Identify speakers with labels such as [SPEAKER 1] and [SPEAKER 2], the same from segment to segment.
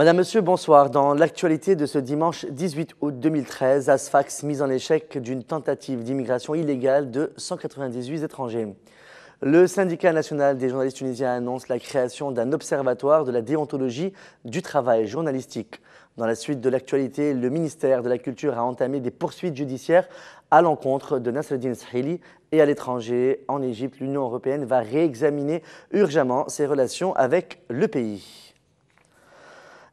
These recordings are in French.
[SPEAKER 1] Madame, Monsieur, bonsoir. Dans l'actualité de ce dimanche 18 août 2013, Asfax mise en échec d'une tentative d'immigration illégale de 198 étrangers. Le syndicat national des journalistes tunisiens annonce la création d'un observatoire de la déontologie du travail journalistique. Dans la suite de l'actualité, le ministère de la Culture a entamé des poursuites judiciaires à l'encontre de Nasreddin Sahili et à l'étranger, en Égypte, l'Union européenne va réexaminer urgemment ses relations avec le pays.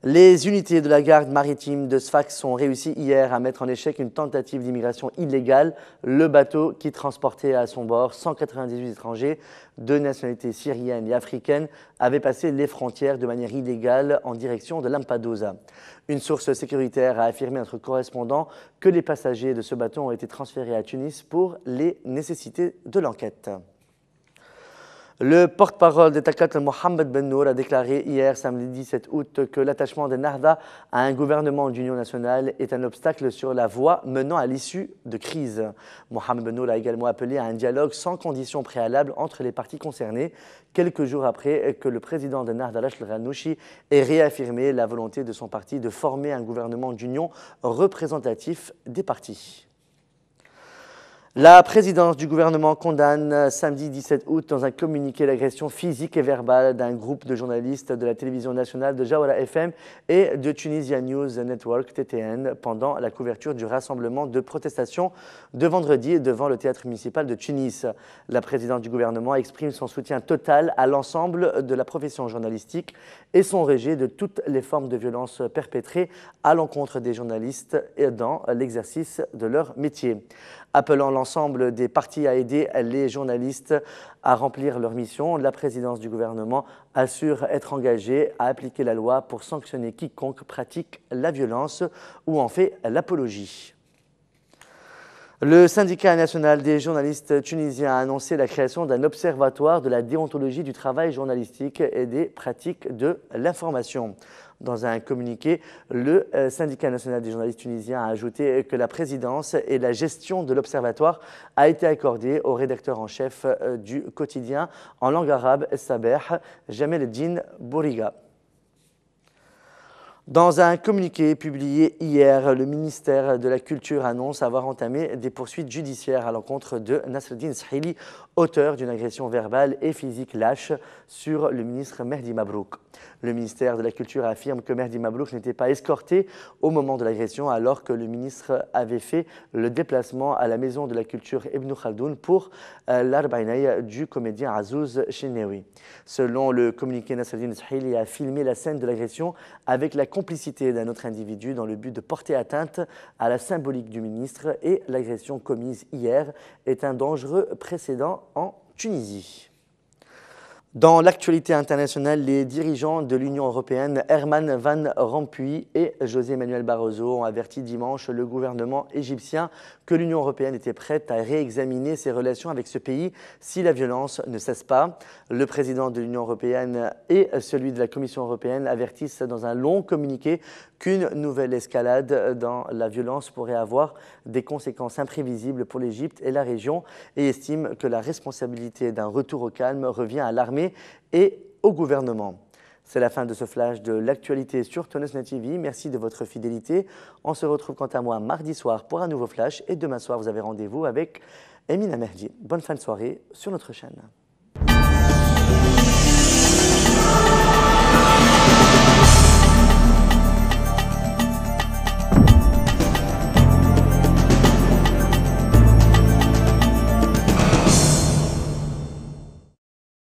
[SPEAKER 1] Les unités de la garde maritime de Sfax ont réussi hier à mettre en échec une tentative d'immigration illégale. Le bateau qui transportait à son bord 198 étrangers de nationalité syrienne et africaine avait passé les frontières de manière illégale en direction de Lampedusa. Une source sécuritaire a affirmé à notre correspondant que les passagers de ce bateau ont été transférés à Tunis pour les nécessités de l'enquête. Le porte-parole de Takat Mohamed Ben Nour a déclaré hier, samedi 17 août, que l'attachement des Narda à un gouvernement d'union nationale est un obstacle sur la voie menant à l'issue de crise. Mohamed Ben Nour a également appelé à un dialogue sans conditions préalables entre les parties concernées, quelques jours après que le président des Narda, Rachid Ranouchi, ait réaffirmé la volonté de son parti de former un gouvernement d'union représentatif des partis. La présidence du gouvernement condamne euh, samedi 17 août dans un communiqué l'agression physique et verbale d'un groupe de journalistes de la télévision nationale de Jawara FM et de Tunisia News Network TTN pendant la couverture du rassemblement de protestation de vendredi devant le théâtre municipal de Tunis. La présidence du gouvernement exprime son soutien total à l'ensemble de la profession journalistique et son rejet de toutes les formes de violence perpétrées à l'encontre des journalistes dans l'exercice de leur métier. Appelant l'ensemble des partis à aider les journalistes à remplir leur mission. La présidence du gouvernement assure être engagée à appliquer la loi pour sanctionner quiconque pratique la violence ou en fait l'apologie. Le syndicat national des journalistes tunisiens a annoncé la création d'un observatoire de la déontologie du travail journalistique et des pratiques de l'information. Dans un communiqué, le euh, syndicat national des journalistes tunisiens a ajouté que la présidence et la gestion de l'observatoire a été accordée au rédacteur en chef euh, du quotidien en langue arabe Saber Jamel Bouriga. Dans un communiqué publié hier, le ministère de la Culture annonce avoir entamé des poursuites judiciaires à l'encontre de Nasreddin Sahili, auteur d'une agression verbale et physique lâche sur le ministre Mehdi Mabrouk. Le ministère de la Culture affirme que Mehdi Mabrouk n'était pas escorté au moment de l'agression alors que le ministre avait fait le déplacement à la Maison de la Culture Ibn Khaldoun pour euh, l'Arbaïnaï du comédien Azouz Chenewi. Selon le communiqué, Nasreddin Sahili a filmé la scène de l'agression avec la complicité d'un autre individu dans le but de porter atteinte à la symbolique du ministre et l'agression commise hier est un dangereux précédent en Tunisie. Dans l'actualité internationale, les dirigeants de l'Union européenne Herman Van Rompuy et José Manuel Barroso ont averti dimanche le gouvernement égyptien que l'Union européenne était prête à réexaminer ses relations avec ce pays si la violence ne cesse pas. Le président de l'Union européenne et celui de la Commission européenne avertissent dans un long communiqué qu'une nouvelle escalade dans la violence pourrait avoir des conséquences imprévisibles pour l'Égypte et la région et estiment que la responsabilité d'un retour au calme revient à l'armée et au gouvernement. C'est la fin de ce flash de l'actualité sur Tonus TV. Merci de votre fidélité. On se retrouve quant à moi mardi soir pour un nouveau flash et demain soir vous avez rendez-vous avec Emina Merdi. Bonne fin de soirée sur notre chaîne.